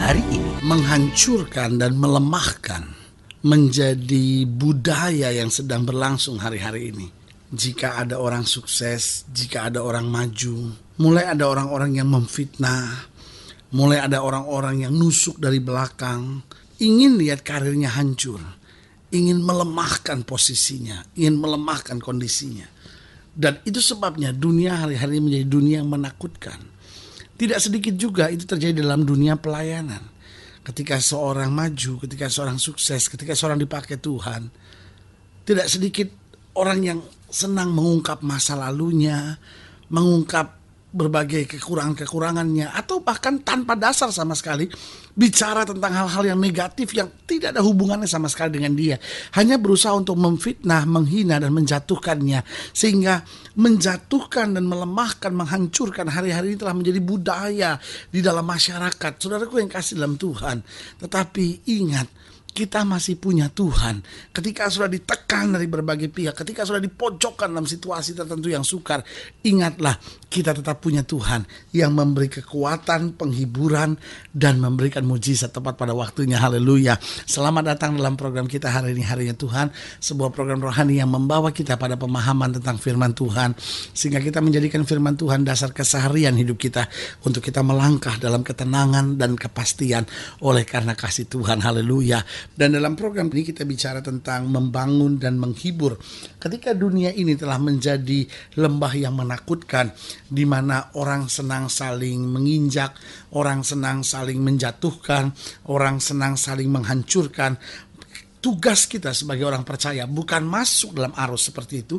hari ini menghancurkan dan melemahkan menjadi budaya yang sedang berlangsung hari-hari ini. Jika ada orang sukses, jika ada orang maju, mulai ada orang-orang yang memfitnah, mulai ada orang-orang yang nusuk dari belakang, ingin lihat karirnya hancur, ingin melemahkan posisinya, ingin melemahkan kondisinya. Dan itu sebabnya dunia hari-hari menjadi dunia yang menakutkan tidak sedikit juga itu terjadi dalam dunia pelayanan. Ketika seorang maju, ketika seorang sukses, ketika seorang dipakai Tuhan, tidak sedikit orang yang senang mengungkap masa lalunya, mengungkap berbagai kekurangan-kekurangannya atau bahkan tanpa dasar sama sekali bicara tentang hal-hal yang negatif yang tidak ada hubungannya sama sekali dengan dia hanya berusaha untuk memfitnah, menghina dan menjatuhkannya sehingga menjatuhkan dan melemahkan, menghancurkan hari-hari ini telah menjadi budaya di dalam masyarakat. Saudaraku yang kasih dalam Tuhan, tetapi ingat kita masih punya Tuhan. Ketika sudah ditekan dari berbagai pihak, ketika sudah dipojokkan dalam situasi tertentu yang sukar, ingatlah kita tetap punya Tuhan yang memberi kekuatan, penghiburan, dan memberikan mujizat tepat pada waktunya. Haleluya. Selamat datang dalam program kita hari ini, harinya Tuhan. Sebuah program rohani yang membawa kita pada pemahaman tentang firman Tuhan. Sehingga kita menjadikan firman Tuhan dasar keseharian hidup kita. Untuk kita melangkah dalam ketenangan dan kepastian oleh karena kasih Tuhan. Haleluya dan dalam program ini kita bicara tentang membangun dan menghibur. Ketika dunia ini telah menjadi lembah yang menakutkan, di mana orang senang saling menginjak, orang senang saling menjatuhkan, orang senang saling menghancurkan, tugas kita sebagai orang percaya bukan masuk dalam arus seperti itu,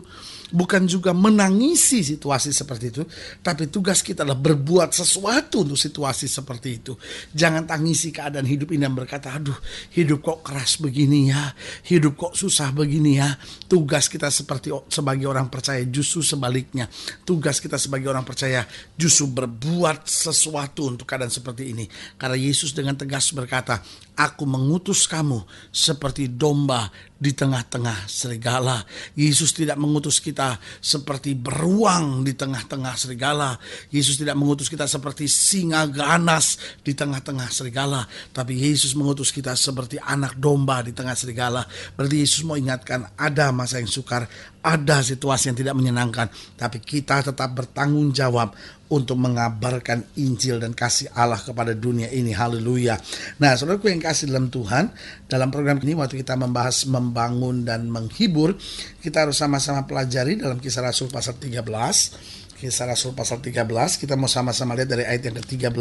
bukan juga menangisi situasi seperti itu, tapi tugas kita adalah berbuat sesuatu untuk situasi seperti itu. Jangan tangisi keadaan hidup ini dan berkata, aduh hidup kok keras begini ya, hidup kok susah begini ya. Tugas kita seperti sebagai orang percaya justru sebaliknya. Tugas kita sebagai orang percaya justru berbuat sesuatu untuk keadaan seperti ini. Karena Yesus dengan tegas berkata, aku mengutus kamu seperti domba di tengah-tengah serigala. Yesus tidak mengutus kita seperti beruang di tengah-tengah serigala. Yesus tidak mengutus kita seperti singa ganas di tengah-tengah serigala. Tapi Yesus mengutus kita seperti anak domba di tengah serigala. Berarti Yesus mau ingatkan ada masa yang sukar, ada situasi yang tidak menyenangkan, tapi kita tetap bertanggung jawab untuk mengabarkan Injil dan kasih Allah kepada dunia ini. Haleluya. Nah, saudaraku yang kasih dalam Tuhan, dalam program ini waktu kita membahas membangun dan menghibur, kita harus sama-sama pelajari dalam kisah Rasul pasal 13 Kisah Rasul pasal 13 kita mau sama-sama lihat dari ayat yang ke-13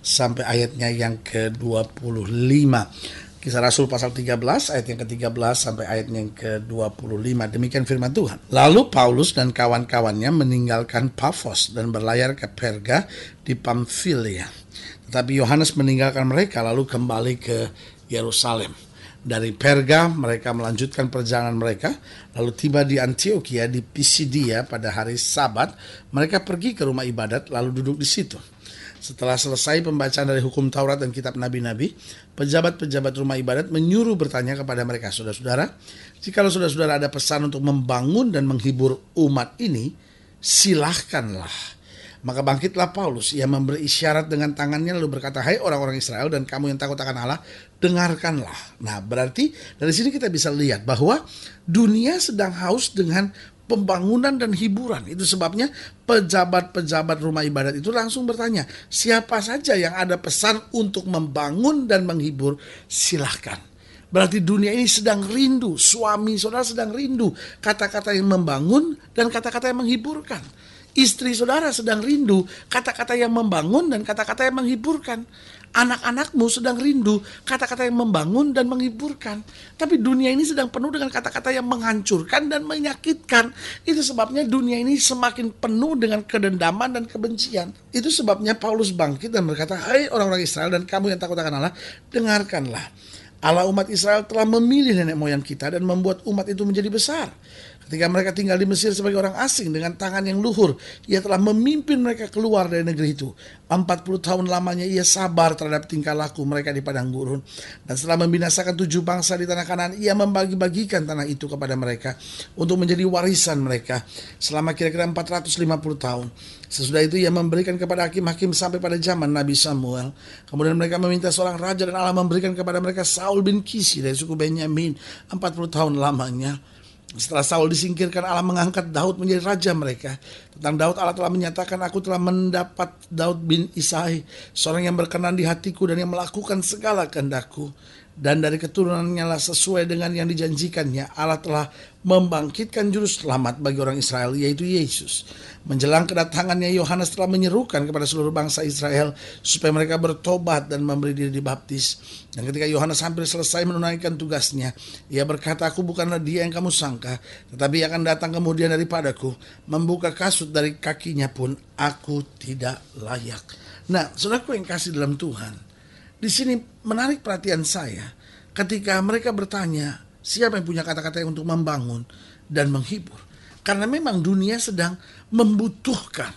sampai ayatnya yang ke-25. Kisah Rasul pasal 13 ayat yang ke-13 sampai ayat yang ke-25. Demikian firman Tuhan. Lalu Paulus dan kawan-kawannya meninggalkan Paphos dan berlayar ke Perga di Pamfilia. Tetapi Yohanes meninggalkan mereka lalu kembali ke Yerusalem. Dari Perga mereka melanjutkan perjalanan mereka lalu tiba di Antioquia di Pisidia pada hari Sabat mereka pergi ke rumah ibadat lalu duduk di situ. Setelah selesai pembacaan dari hukum Taurat dan kitab nabi-nabi, pejabat-pejabat rumah ibadat menyuruh bertanya kepada mereka, saudara-saudara, jikalau saudara-saudara ada pesan untuk membangun dan menghibur umat ini, silahkanlah. Maka bangkitlah Paulus, ia memberi isyarat dengan tangannya lalu berkata, Hai orang-orang Israel dan kamu yang takut akan Allah, dengarkanlah. Nah berarti dari sini kita bisa lihat bahwa dunia sedang haus dengan pembangunan dan hiburan. Itu sebabnya pejabat-pejabat rumah ibadat itu langsung bertanya, siapa saja yang ada pesan untuk membangun dan menghibur, silahkan. Berarti dunia ini sedang rindu, suami saudara sedang rindu kata-kata yang membangun dan kata-kata yang menghiburkan. Istri saudara sedang rindu kata-kata yang membangun dan kata-kata yang menghiburkan anak-anakmu sedang rindu kata-kata yang membangun dan menghiburkan. Tapi dunia ini sedang penuh dengan kata-kata yang menghancurkan dan menyakitkan. Itu sebabnya dunia ini semakin penuh dengan kedendaman dan kebencian. Itu sebabnya Paulus bangkit dan berkata, "Hai hey, orang-orang Israel dan kamu yang takut akan Allah, dengarkanlah. Allah umat Israel telah memilih nenek moyang kita dan membuat umat itu menjadi besar. Ketika mereka tinggal di Mesir sebagai orang asing dengan tangan yang luhur, ia telah memimpin mereka keluar dari negeri itu. 40 tahun lamanya ia sabar terhadap tingkah laku mereka di padang gurun. Dan setelah membinasakan tujuh bangsa di tanah kanan, ia membagi-bagikan tanah itu kepada mereka untuk menjadi warisan mereka selama kira-kira 450 tahun. Sesudah itu ia memberikan kepada hakim-hakim sampai pada zaman Nabi Samuel. Kemudian mereka meminta seorang raja dan Allah memberikan kepada mereka Saul bin Kisi dari suku Benyamin 40 tahun lamanya. Setelah Saul disingkirkan, Allah mengangkat Daud menjadi raja mereka. Tentang Daud, Allah telah menyatakan, Aku telah mendapat Daud bin Isai, seorang yang berkenan di hatiku dan yang melakukan segala kehendakku. Dan dari keturunannya lah sesuai dengan yang dijanjikannya, Allah telah membangkitkan juru selamat bagi orang Israel, yaitu Yesus. Menjelang kedatangannya, Yohanes telah menyerukan kepada seluruh bangsa Israel supaya mereka bertobat dan memberi diri dibaptis. Dan ketika Yohanes hampir selesai menunaikan tugasnya, ia berkata, Aku bukanlah dia yang kamu sangka, tetapi ia akan datang kemudian daripadaku, membuka kasut dari kakinya pun aku tidak layak. Nah, saudaraku yang kasih dalam Tuhan, di sini menarik perhatian saya ketika mereka bertanya, siapa yang punya kata-kata untuk membangun dan menghibur. Karena memang dunia sedang membutuhkan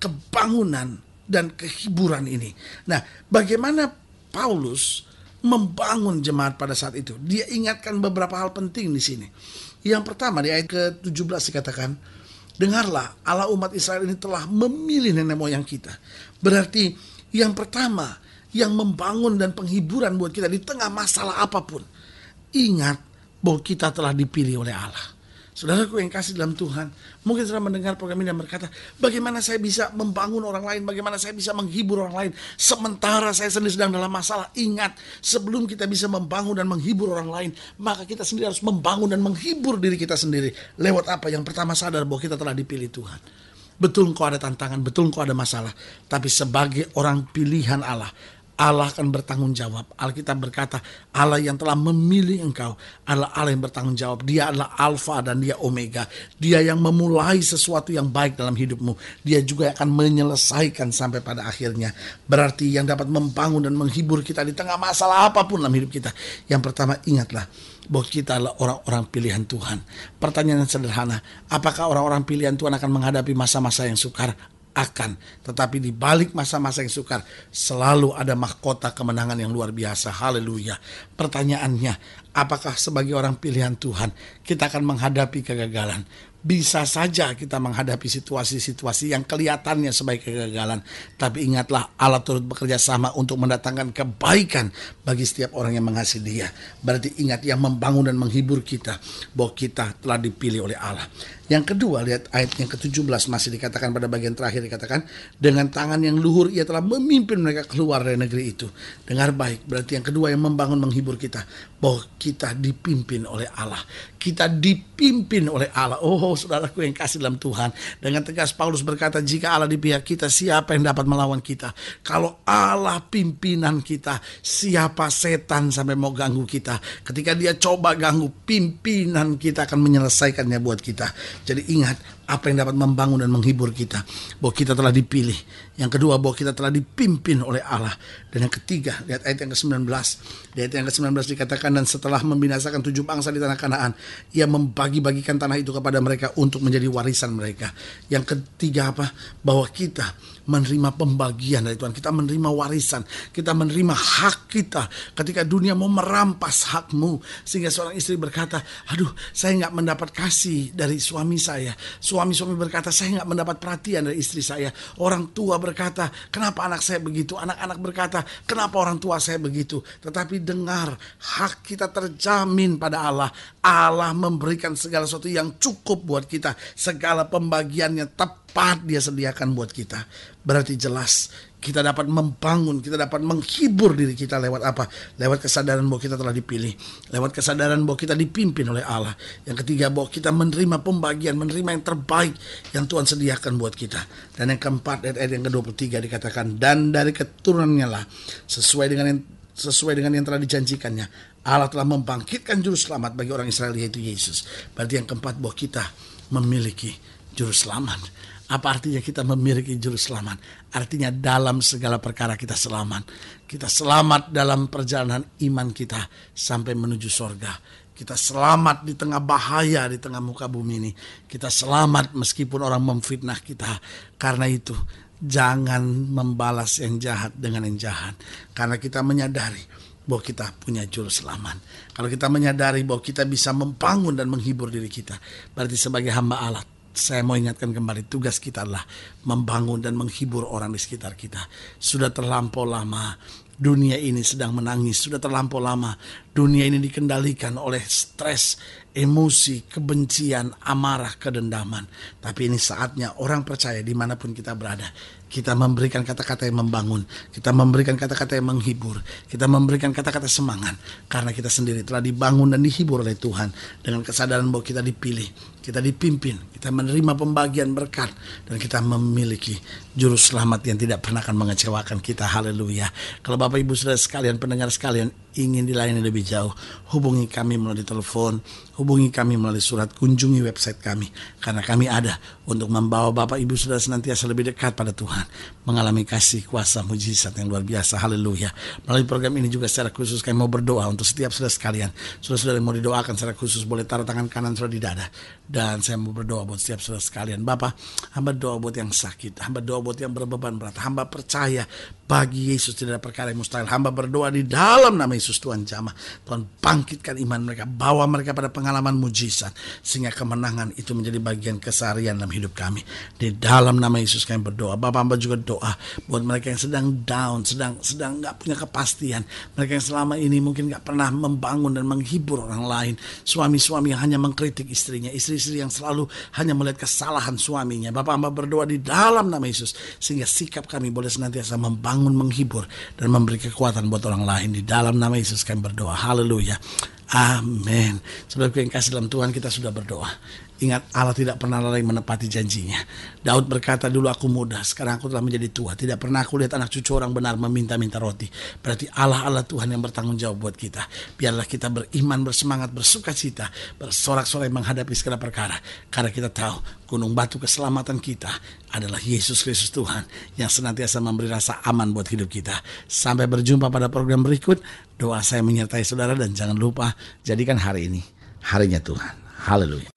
kebangunan dan kehiburan ini. Nah, bagaimana Paulus membangun jemaat pada saat itu? Dia ingatkan beberapa hal penting di sini. Yang pertama di ayat ke-17 dikatakan, "Dengarlah, Allah umat Israel ini telah memilih nenek moyang kita." Berarti yang pertama yang membangun dan penghiburan buat kita di tengah masalah apapun. Ingat bahwa kita telah dipilih oleh Allah. Saudaraku yang kasih dalam Tuhan, mungkin saudara mendengar program ini dan berkata, bagaimana saya bisa membangun orang lain, bagaimana saya bisa menghibur orang lain, sementara saya sendiri sedang dalam masalah. Ingat, sebelum kita bisa membangun dan menghibur orang lain, maka kita sendiri harus membangun dan menghibur diri kita sendiri. Lewat apa? Yang pertama sadar bahwa kita telah dipilih Tuhan. Betul engkau ada tantangan, betul engkau ada masalah. Tapi sebagai orang pilihan Allah, Allah akan bertanggung jawab. Alkitab berkata, Allah yang telah memilih engkau adalah Allah yang bertanggung jawab. Dia adalah Alfa dan dia Omega. Dia yang memulai sesuatu yang baik dalam hidupmu. Dia juga akan menyelesaikan sampai pada akhirnya. Berarti yang dapat membangun dan menghibur kita di tengah masalah apapun dalam hidup kita. Yang pertama ingatlah, bahwa kita adalah orang-orang pilihan Tuhan. Pertanyaan sederhana, apakah orang-orang pilihan Tuhan akan menghadapi masa-masa yang sukar? akan. Tetapi di balik masa-masa yang sukar selalu ada mahkota kemenangan yang luar biasa. Haleluya. Pertanyaannya, apakah sebagai orang pilihan Tuhan kita akan menghadapi kegagalan? bisa saja kita menghadapi situasi-situasi yang kelihatannya sebagai kegagalan. Tapi ingatlah Allah turut bekerja sama untuk mendatangkan kebaikan bagi setiap orang yang mengasihi dia. Berarti ingat yang membangun dan menghibur kita bahwa kita telah dipilih oleh Allah. Yang kedua, lihat ayat yang ke-17 masih dikatakan pada bagian terakhir dikatakan dengan tangan yang luhur ia telah memimpin mereka keluar dari negeri itu. Dengar baik, berarti yang kedua yang membangun menghibur kita bahwa kita dipimpin oleh Allah. Kita dipimpin oleh Allah. Oh, Oh, saudaraku yang kasih dalam Tuhan. Dengan tegas Paulus berkata, jika Allah di pihak kita, siapa yang dapat melawan kita? Kalau Allah pimpinan kita, siapa setan sampai mau ganggu kita? Ketika dia coba ganggu, pimpinan kita akan menyelesaikannya buat kita. Jadi ingat, apa yang dapat membangun dan menghibur kita bahwa kita telah dipilih yang kedua bahwa kita telah dipimpin oleh Allah dan yang ketiga lihat ayat yang ke-19 di ayat yang ke-19 dikatakan dan setelah membinasakan tujuh bangsa di tanah Kanaan ia membagi-bagikan tanah itu kepada mereka untuk menjadi warisan mereka yang ketiga apa bahwa kita menerima pembagian dari Tuhan, kita menerima warisan, kita menerima hak kita ketika dunia mau merampas hakmu. Sehingga seorang istri berkata, aduh saya nggak mendapat kasih dari suami saya. Suami-suami berkata, saya nggak mendapat perhatian dari istri saya. Orang tua berkata, kenapa anak saya begitu? Anak-anak berkata, kenapa orang tua saya begitu? Tetapi dengar, hak kita terjamin pada Allah. Allah memberikan segala sesuatu yang cukup buat kita. Segala pembagiannya tepat tempat dia sediakan buat kita. Berarti jelas kita dapat membangun, kita dapat menghibur diri kita lewat apa? Lewat kesadaran bahwa kita telah dipilih, lewat kesadaran bahwa kita dipimpin oleh Allah. Yang ketiga bahwa kita menerima pembagian, menerima yang terbaik yang Tuhan sediakan buat kita. Dan yang keempat ayat yang ke-23 dikatakan dan dari keturunannya lah sesuai dengan yang sesuai dengan yang telah dijanjikannya. Allah telah membangkitkan juru selamat bagi orang Israel yaitu Yesus. Berarti yang keempat bahwa kita memiliki juru selamat apa artinya kita memiliki juru selamat? Artinya dalam segala perkara kita selamat. Kita selamat dalam perjalanan iman kita sampai menuju sorga. Kita selamat di tengah bahaya di tengah muka bumi ini. Kita selamat meskipun orang memfitnah kita. Karena itu jangan membalas yang jahat dengan yang jahat. Karena kita menyadari bahwa kita punya juru selamat. Kalau kita menyadari bahwa kita bisa membangun dan menghibur diri kita, berarti sebagai hamba Allah saya mau ingatkan kembali tugas kita adalah membangun dan menghibur orang di sekitar kita. Sudah terlampau lama dunia ini sedang menangis, sudah terlampau lama Dunia ini dikendalikan oleh stres, emosi, kebencian, amarah, kedendaman. Tapi ini saatnya orang percaya dimanapun kita berada. Kita memberikan kata-kata yang membangun. Kita memberikan kata-kata yang menghibur. Kita memberikan kata-kata semangat. Karena kita sendiri telah dibangun dan dihibur oleh Tuhan. Dengan kesadaran bahwa kita dipilih. Kita dipimpin. Kita menerima pembagian berkat. Dan kita memiliki juru selamat yang tidak pernah akan mengecewakan kita. Haleluya. Kalau Bapak Ibu Saudara sekalian, pendengar sekalian ingin dilayani lebih lebih jauh, hubungi kami melalui telepon, hubungi kami melalui surat, kunjungi website kami. Karena kami ada untuk membawa Bapak Ibu Saudara senantiasa lebih dekat pada Tuhan. Mengalami kasih kuasa mujizat yang luar biasa. Haleluya. Melalui program ini juga secara khusus kami mau berdoa untuk setiap saudara sekalian. Saudara-saudara yang mau didoakan secara khusus boleh taruh tangan kanan saudara di dada. Dan saya mau berdoa buat setiap saudara sekalian. Bapak, hamba doa buat yang sakit, hamba doa buat yang berbeban berat, hamba percaya bagi Yesus tidak ada perkara yang mustahil. Hamba berdoa di dalam nama Yesus Tuhan jamah. Tuhan bangkitkan iman mereka, bawa mereka pada pengalaman mujizat. Sehingga kemenangan itu menjadi bagian keseharian dalam hidup kami. Di dalam nama Yesus kami berdoa. Bapak hamba juga doa buat mereka yang sedang down, sedang sedang nggak punya kepastian. Mereka yang selama ini mungkin nggak pernah membangun dan menghibur orang lain. Suami-suami yang hanya mengkritik istrinya, istri istri-istri yang selalu hanya melihat kesalahan suaminya. Bapak hamba berdoa di dalam nama Yesus sehingga sikap kami boleh senantiasa membangun, menghibur dan memberi kekuatan buat orang lain di dalam nama Yesus kami berdoa. Haleluya. Amin. Sebab yang kasih dalam Tuhan kita sudah berdoa. Ingat Allah tidak pernah lalai menepati janjinya. Daud berkata dulu aku muda, sekarang aku telah menjadi tua. Tidak pernah aku lihat anak cucu orang benar meminta-minta roti. Berarti Allah Allah Tuhan yang bertanggung jawab buat kita. Biarlah kita beriman, bersemangat, bersuka cita, bersorak-sorai menghadapi segala perkara. Karena kita tahu gunung batu keselamatan kita adalah Yesus Kristus Tuhan yang senantiasa memberi rasa aman buat hidup kita. Sampai berjumpa pada program berikut. Doa saya menyertai saudara dan jangan lupa jadikan hari ini harinya Tuhan. Haleluya.